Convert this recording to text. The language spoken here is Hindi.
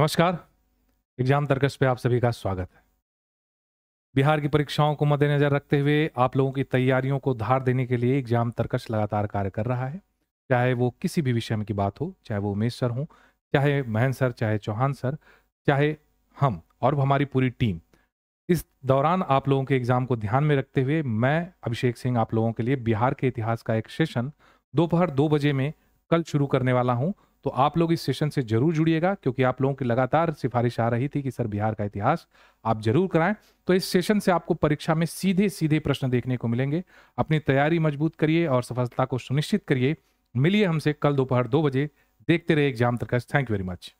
नमस्कार एग्जाम तर्कस पे आप सभी का स्वागत है बिहार की परीक्षाओं को मद्देनजर रखते हुए आप लोगों की तैयारियों को धार देने के लिए एग्जाम तर्कस लगातार कार्य कर रहा है चाहे वो किसी भी विषय में की बात हो चाहे वो उमेश सर हो चाहे महन सर चाहे चौहान सर चाहे हम और हमारी पूरी टीम इस दौरान आप लोगों के एग्जाम को ध्यान में रखते हुए मैं अभिषेक सिंह आप लोगों के लिए बिहार के इतिहास का एक सेशन दोपहर दो बजे में कल शुरू करने वाला हूँ तो आप लोग इस सेशन से जरूर जुड़िएगा क्योंकि आप लोगों की लगातार सिफारिश आ रही थी कि सर बिहार का इतिहास आप जरूर कराएं तो इस सेशन से आपको परीक्षा में सीधे सीधे प्रश्न देखने को मिलेंगे अपनी तैयारी मजबूत करिए और सफलता को सुनिश्चित करिए मिलिए हमसे कल दोपहर दो बजे देखते रहे एग्जाम तक थैंक यू वेरी मच